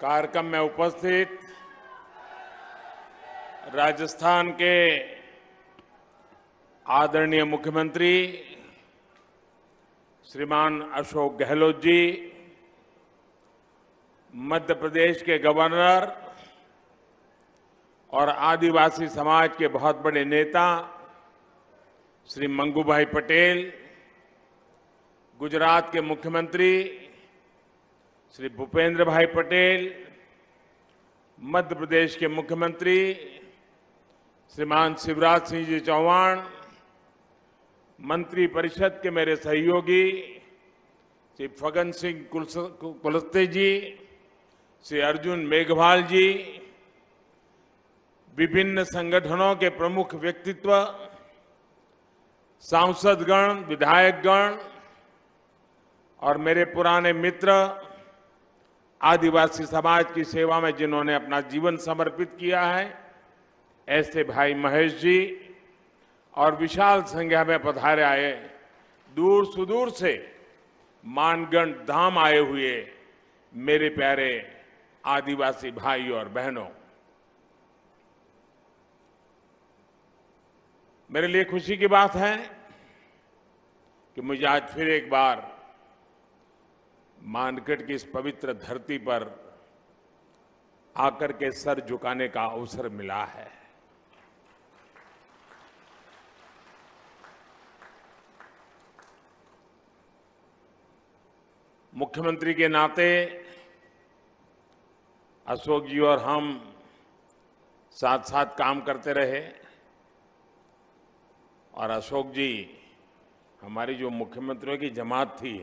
कार्यक्रम में उपस्थित राजस्थान के आदरणीय मुख्यमंत्री श्रीमान अशोक गहलोत जी मध्य प्रदेश के गवर्नर और आदिवासी समाज के बहुत बड़े नेता श्री मंगूभाई पटेल गुजरात के मुख्यमंत्री श्री भूपेंद्र भाई पटेल मध्य प्रदेश के मुख्यमंत्री श्रीमान शिवराज सिंह जी चौहान मंत्री परिषद के मेरे सहयोगी श्री फगन सिंह कुलस्ते जी श्री अर्जुन मेघवाल जी विभिन्न संगठनों के प्रमुख व्यक्तित्व सांसदगण विधायकगण और मेरे पुराने मित्र आदिवासी समाज की सेवा में जिन्होंने अपना जीवन समर्पित किया है ऐसे भाई महेश जी और विशाल संख्या में पधारे आए दूर सुदूर से मानगण धाम आए हुए मेरे प्यारे आदिवासी भाई और बहनों मेरे लिए खुशी की बात है कि मुझे आज फिर एक बार मानकट की इस पवित्र धरती पर आकर के सर झुकाने का अवसर मिला है मुख्यमंत्री के नाते अशोक जी और हम साथ साथ काम करते रहे और अशोक जी हमारी जो मुख्यमंत्रियों की जमात थी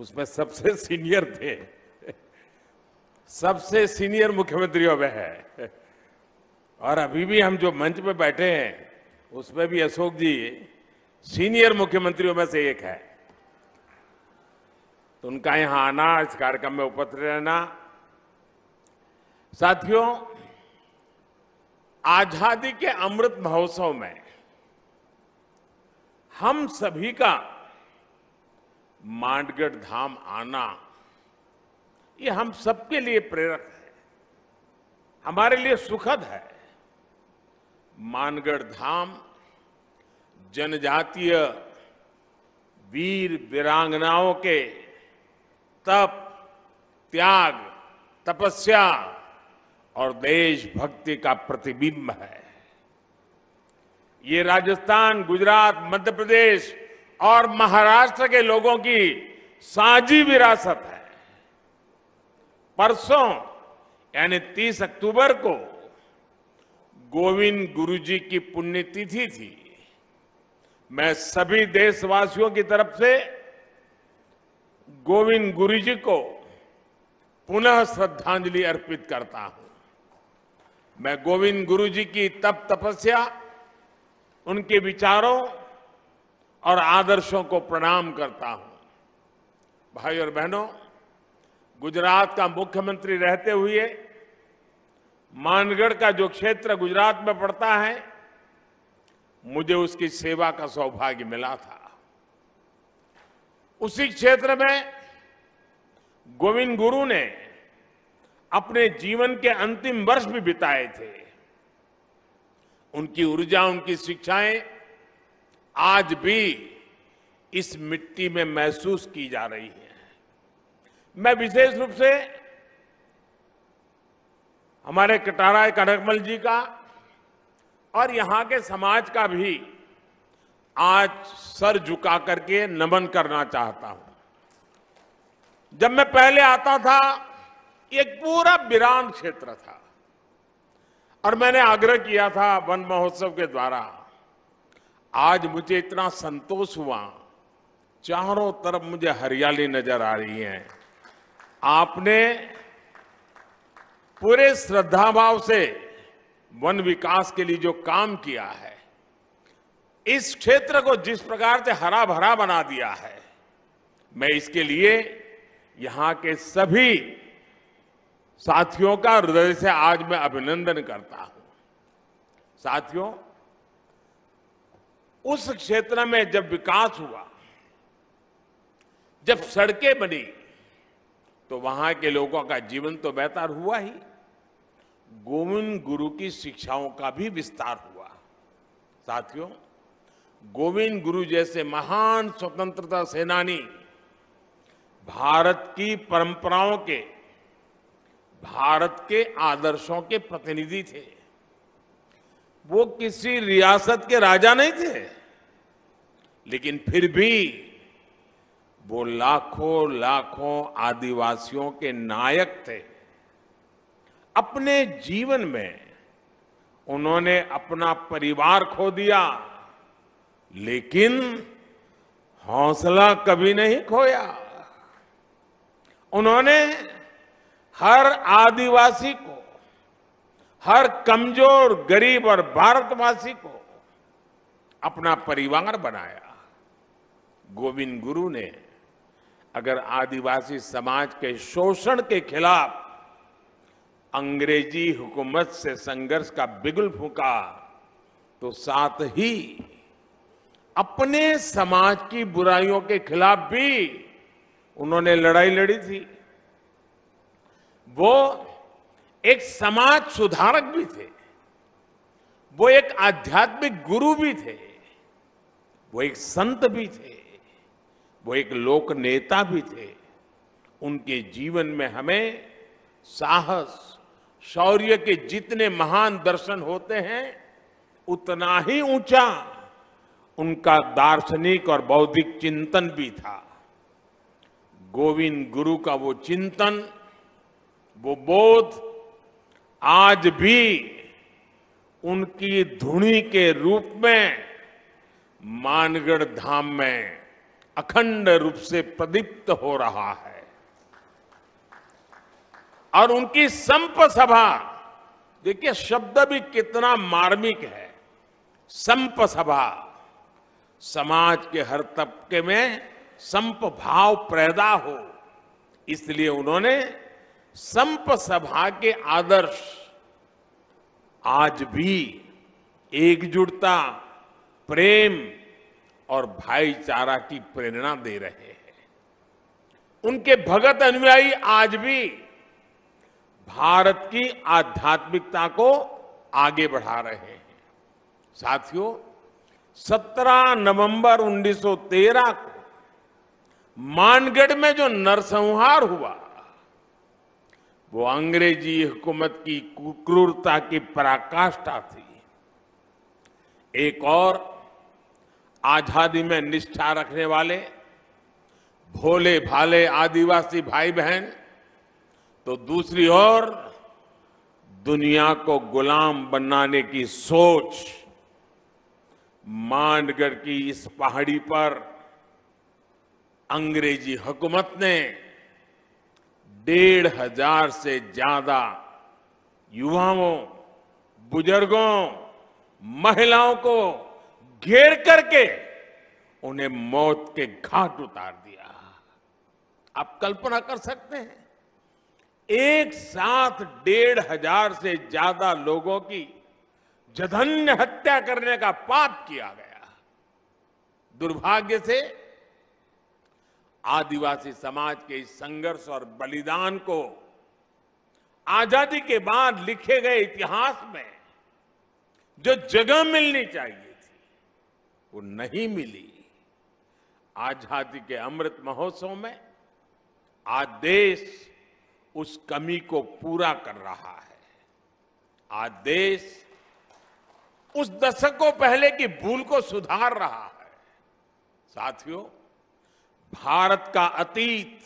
उसमें सबसे सीनियर थे सबसे सीनियर मुख्यमंत्री अब है और अभी भी हम जो मंच पे बैठे हैं उसमें भी अशोक जी सीनियर मुख्यमंत्रियों में से एक है तो उनका यहां आना इस कार्यक्रम में उपस्थित रहना साथियों आजादी के अमृत महोत्सव में हम सभी का मांडगढ़ धाम आना ये हम सबके लिए प्रेरक है हमारे लिए सुखद है मानगढ़ धाम जनजातीय वीर वीरांगनाओं के तप त्याग तपस्या और देशभक्ति का प्रतिबिंब है ये राजस्थान गुजरात मध्य प्रदेश और महाराष्ट्र के लोगों की साझी विरासत है परसों यानी 30 अक्टूबर को गोविंद गुरु जी की पुण्यतिथि थी मैं सभी देशवासियों की तरफ से गोविंद गुरु जी को पुनः श्रद्धांजलि अर्पित करता हूं मैं गोविंद गुरु जी की तप तपस्या उनके विचारों और आदर्शों को प्रणाम करता हूं भाई और बहनों गुजरात का मुख्यमंत्री रहते हुए मानगढ़ का जो क्षेत्र गुजरात में पड़ता है मुझे उसकी सेवा का सौभाग्य मिला था उसी क्षेत्र में गोविंद गुरु ने अपने जीवन के अंतिम वर्ष भी बिताए थे उनकी ऊर्जा उनकी शिक्षाएं आज भी इस मिट्टी में महसूस की जा रही है मैं विशेष रूप से हमारे कटाराय कनकमल जी का और यहां के समाज का भी आज सर झुका करके नमन करना चाहता हूं जब मैं पहले आता था एक पूरा विराम क्षेत्र था और मैंने आग्रह किया था वन महोत्सव के द्वारा आज मुझे इतना संतोष हुआ चारों तरफ मुझे हरियाली नजर आ रही है आपने पूरे श्रद्धाभाव से वन विकास के लिए जो काम किया है इस क्षेत्र को जिस प्रकार से हरा भरा बना दिया है मैं इसके लिए यहां के सभी साथियों का हृदय से आज मैं अभिनंदन करता हूं साथियों उस क्षेत्र में जब विकास हुआ जब सड़कें बनी तो वहां के लोगों का जीवन तो बेहतर हुआ ही गोविंद गुरु की शिक्षाओं का भी विस्तार हुआ साथियों गोविंद गुरु जैसे महान स्वतंत्रता सेनानी भारत की परंपराओं के भारत के आदर्शों के प्रतिनिधि थे वो किसी रियासत के राजा नहीं थे लेकिन फिर भी वो लाखों लाखों आदिवासियों के नायक थे अपने जीवन में उन्होंने अपना परिवार खो दिया लेकिन हौसला कभी नहीं खोया उन्होंने हर आदिवासी को हर कमजोर गरीब और भारतवासी को अपना परिवार बनाया गोविंद गुरु ने अगर आदिवासी समाज के शोषण के खिलाफ अंग्रेजी हुकूमत से संघर्ष का बिगुल फूका तो साथ ही अपने समाज की बुराइयों के खिलाफ भी उन्होंने लड़ाई लड़ी थी वो एक समाज सुधारक भी थे वो एक आध्यात्मिक गुरु भी थे वो एक संत भी थे वो एक लोक नेता भी थे उनके जीवन में हमें साहस शौर्य के जितने महान दर्शन होते हैं उतना ही ऊंचा उनका दार्शनिक और बौद्धिक चिंतन भी था गोविंद गुरु का वो चिंतन वो बोध आज भी उनकी धुनी के रूप में मानगढ़ धाम में अखंड रूप से प्रदीप्त हो रहा है और उनकी संप सभा देखिए शब्द भी कितना मार्मिक है संप सभा समाज के हर तबके में संप भाव पैदा हो इसलिए उन्होंने संप सभा के आदर्श आज भी एकजुटता प्रेम और भाईचारा की प्रेरणा दे रहे हैं उनके भगत अनुयायी आज भी भारत की आध्यात्मिकता को आगे बढ़ा रहे हैं साथियों 17 नवंबर 1913 को मानगढ़ में जो नरसंहार हुआ वो अंग्रेजी हुकूमत की क्रूरता की पराकाष्ठा थी एक और आजादी में निष्ठा रखने वाले भोले भाले आदिवासी भाई बहन तो दूसरी ओर दुनिया को गुलाम बनाने की सोच मांडगढ़ की इस पहाड़ी पर अंग्रेजी हुकूमत ने डेढ़ हजार से ज्यादा युवाओं बुजुर्गों महिलाओं को घेर करके उन्हें मौत के घाट उतार दिया आप कल्पना कर सकते हैं एक साथ डेढ़ हजार से ज्यादा लोगों की जधन्य हत्या करने का पाप किया गया दुर्भाग्य से आदिवासी समाज के इस संघर्ष और बलिदान को आजादी के बाद लिखे गए इतिहास में जो जगह मिलनी चाहिए थी वो नहीं मिली आजादी के अमृत महोत्सव में आज देश उस कमी को पूरा कर रहा है आज देश उस दशकों पहले की भूल को सुधार रहा है साथियों भारत का अतीत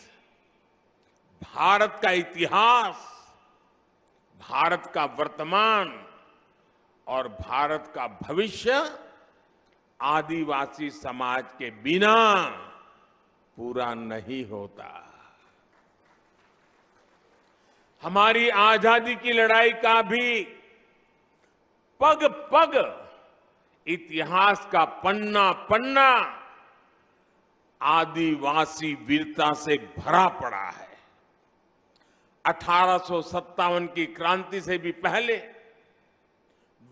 भारत का इतिहास भारत का वर्तमान और भारत का भविष्य आदिवासी समाज के बिना पूरा नहीं होता हमारी आजादी की लड़ाई का भी पग पग इतिहास का पन्ना पन्ना आदिवासी वीरता से भरा पड़ा है अठारह की क्रांति से भी पहले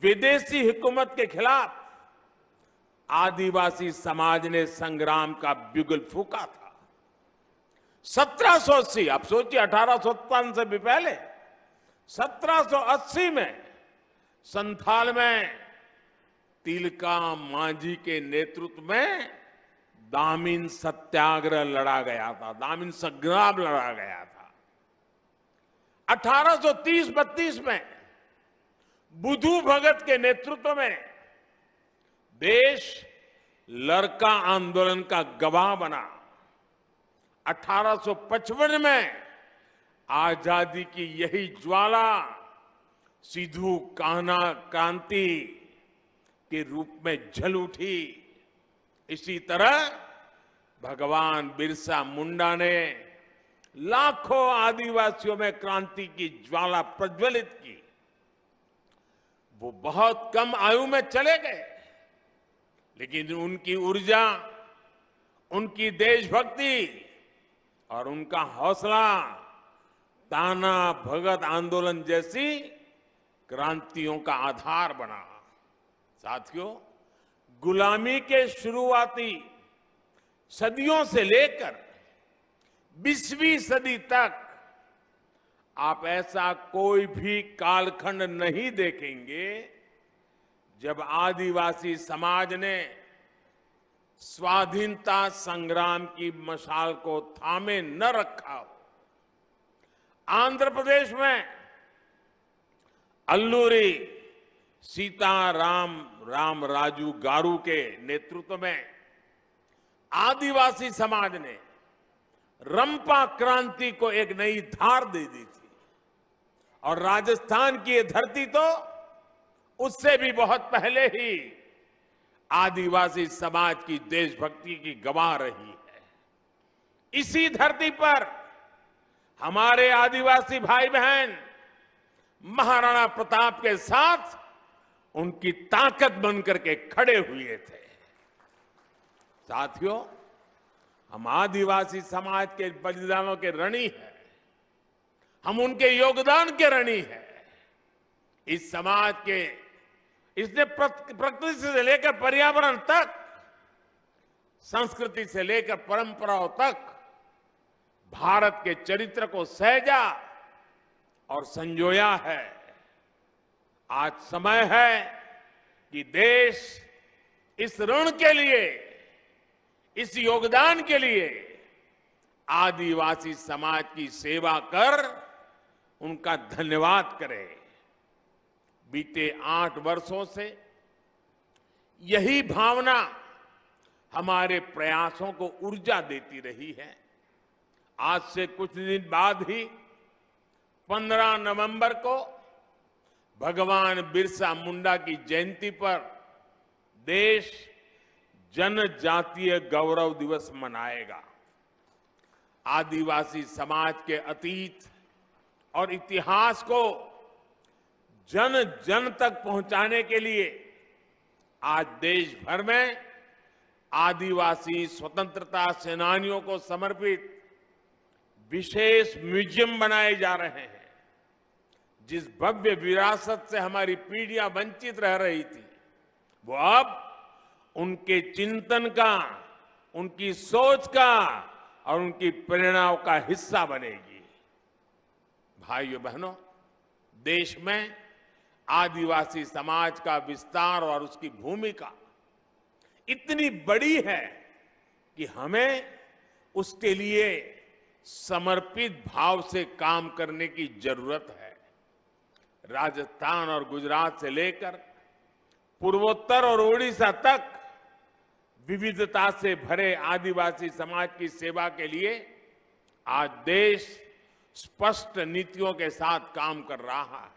विदेशी हुकूमत के खिलाफ आदिवासी समाज ने संग्राम का बिगुल फूका था सत्रह सो अस्सी आप सोचिए अठारह से भी पहले 1780 में संथाल में तिलका मांझी के नेतृत्व में दामिन सत्याग्रह लड़ा गया था दामिन संग्राम लड़ा गया था 1830-32 में बुधू भगत के नेतृत्व में देश लड़का आंदोलन का गवाह बना 1855 में आजादी की यही ज्वाला सिद्धू कान्हा क्रांति के रूप में जल उठी इसी तरह भगवान बिरसा मुंडा ने लाखों आदिवासियों में क्रांति की ज्वाला प्रज्वलित की वो बहुत कम आयु में चले गए लेकिन उनकी ऊर्जा उनकी देशभक्ति और उनका हौसला ताना भगत आंदोलन जैसी क्रांतियों का आधार बना साथियों गुलामी के शुरुआती सदियों से लेकर बीसवीं सदी तक आप ऐसा कोई भी कालखंड नहीं देखेंगे जब आदिवासी समाज ने स्वाधीनता संग्राम की मशाल को थामे न रखा हो आंध्र प्रदेश में अल्लूरी सीता राम राम राजू गारू के नेतृत्व में आदिवासी समाज ने रंपा क्रांति को एक नई धार दे दी थी और राजस्थान की धरती तो उससे भी बहुत पहले ही आदिवासी समाज की देशभक्ति की गवाह रही है इसी धरती पर हमारे आदिवासी भाई बहन महाराणा प्रताप के साथ उनकी ताकत बनकर के खड़े हुए थे साथियों हम आदिवासी समाज के बलिदानों के ऋणी हैं हम उनके योगदान के ऋणी हैं इस समाज के इसने प्रकृति से लेकर पर्यावरण तक संस्कृति से लेकर परंपराओं तक भारत के चरित्र को सहजा और संजोया है आज समय है कि देश इस ऋण के लिए इस योगदान के लिए आदिवासी समाज की सेवा कर उनका धन्यवाद करे बीते आठ वर्षों से यही भावना हमारे प्रयासों को ऊर्जा देती रही है आज से कुछ दिन बाद ही 15 नवंबर को भगवान बिरसा मुंडा की जयंती पर देश जनजातीय गौरव दिवस मनाएगा आदिवासी समाज के अतीत और इतिहास को जन जन तक पहुंचाने के लिए आज देश भर में आदिवासी स्वतंत्रता सेनानियों को समर्पित विशेष म्यूजियम बनाए जा रहे हैं जिस भव्य विरासत से हमारी पीढ़ियां वंचित रह रही थी वो अब उनके चिंतन का उनकी सोच का और उनकी प्रेरणाओं का हिस्सा बनेगी भाइयों बहनों देश में आदिवासी समाज का विस्तार और उसकी भूमिका इतनी बड़ी है कि हमें उसके लिए समर्पित भाव से काम करने की जरूरत है राजस्थान और गुजरात से लेकर पूर्वोत्तर और ओडिशा तक विविधता से भरे आदिवासी समाज की सेवा के लिए आज देश स्पष्ट नीतियों के साथ काम कर रहा है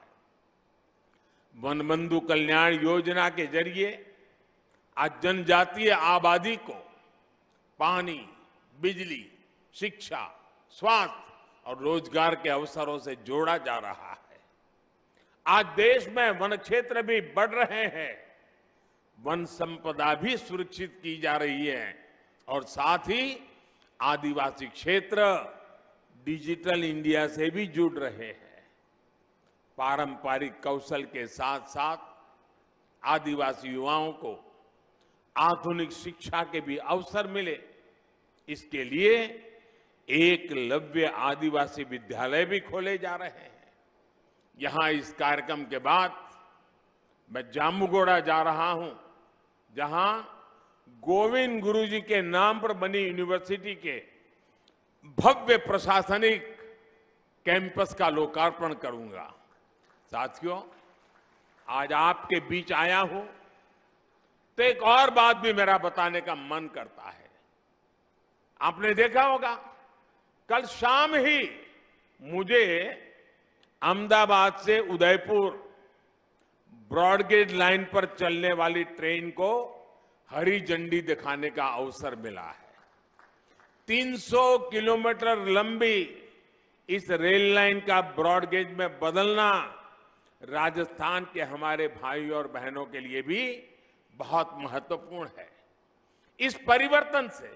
वनबंधु कल्याण योजना के जरिए आज जनजातीय आबादी को पानी बिजली शिक्षा स्वास्थ्य और रोजगार के अवसरों से जोड़ा जा रहा है आज देश में वन क्षेत्र भी बढ़ रहे हैं वन संपदा भी सुरक्षित की जा रही है और साथ ही आदिवासी क्षेत्र डिजिटल इंडिया से भी जुड़ रहे हैं पारंपरिक कौशल के साथ साथ आदिवासी युवाओं को आधुनिक शिक्षा के भी अवसर मिले इसके लिए एक लव्य आदिवासी विद्यालय भी खोले जा रहे हैं यहां इस कार्यक्रम के बाद मैं जामुगोड़ा जा रहा हूं जहां गोविंद गुरु जी के नाम पर बनी यूनिवर्सिटी के भव्य प्रशासनिक कैंपस का लोकार्पण करूंगा साथियों आज आपके बीच आया हूं तो एक और बात भी मेरा बताने का मन करता है आपने देखा होगा कल शाम ही मुझे अहमदाबाद से उदयपुर ब्रॉडगेज लाइन पर चलने वाली ट्रेन को हरी झंडी दिखाने का अवसर मिला है 300 किलोमीटर लंबी इस रेल लाइन का ब्रॉडगेज में बदलना राजस्थान के हमारे भाई और बहनों के लिए भी बहुत महत्वपूर्ण है इस परिवर्तन से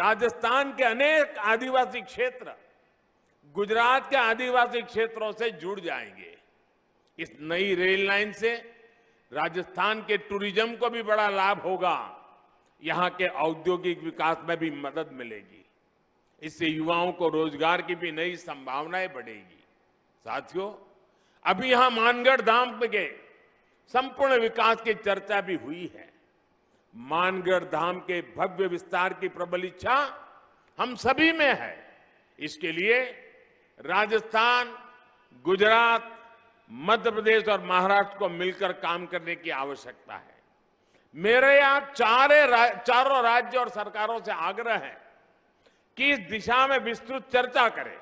राजस्थान के अनेक आदिवासी क्षेत्र गुजरात के आदिवासी क्षेत्रों से जुड़ जाएंगे इस नई रेल लाइन से राजस्थान के टूरिज्म को भी बड़ा लाभ होगा यहाँ के औद्योगिक विकास में भी मदद मिलेगी इससे युवाओं को रोजगार की भी नई संभावनाएं बढ़ेगी साथियों अभी यहां मानगढ़ धाम के संपूर्ण विकास की चर्चा भी हुई है मानगढ़ धाम के भव्य विस्तार की प्रबल इच्छा हम सभी में है इसके लिए राजस्थान गुजरात मध्य प्रदेश और महाराष्ट्र को मिलकर काम करने की आवश्यकता है मेरे यहां चारे रा, चारों राज्य और सरकारों से आग्रह है कि इस दिशा में विस्तृत चर्चा करें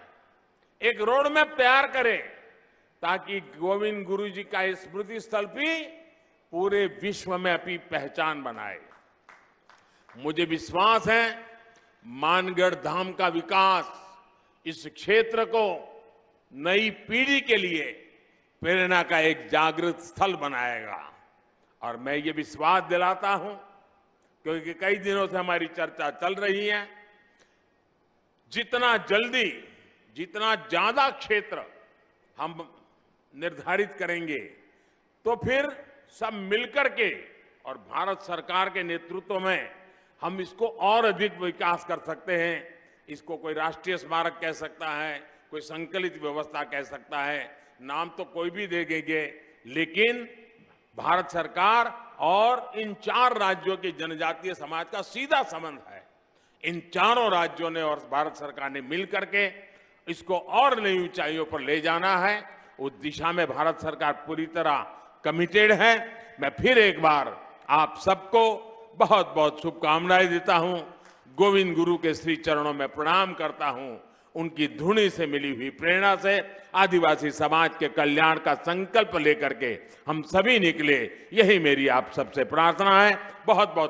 एक रोड मैप तैयार करें ताकि गोविंद गुरु जी का स्मृति स्थल भी पूरे विश्व में अपनी पहचान बनाए मुझे विश्वास है मानगढ़ धाम का विकास इस क्षेत्र को नई पीढ़ी के लिए प्रेरणा का एक जागृत स्थल बनाएगा और मैं ये विश्वास दिलाता हूं क्योंकि कई दिनों से हमारी चर्चा चल रही है जितना जल्दी जितना ज्यादा क्षेत्र हम निर्धारित करेंगे तो फिर सब मिलकर के और भारत सरकार के नेतृत्व में हम इसको और अधिक विकास कर सकते हैं इसको कोई राष्ट्रीय स्मारक कह सकता है कोई संकलित व्यवस्था कह सकता है नाम तो कोई भी दे देंगे लेकिन भारत सरकार और इन चार राज्यों के जनजातीय समाज का सीधा संबंध है इन चारों राज्यों ने और भारत सरकार ने मिलकर के इसको और नई ऊंचाइयों पर ले जाना है उस दिशा में भारत सरकार पूरी तरह कमिटेड है मैं फिर एक बार आप सबको बहुत बहुत शुभकामनाएं देता हूं गोविंद गुरु के श्री चरणों में प्रणाम करता हूं उनकी धुनी से मिली हुई प्रेरणा से आदिवासी समाज के कल्याण का संकल्प लेकर के हम सभी निकले यही मेरी आप सबसे प्रार्थना है बहुत बहुत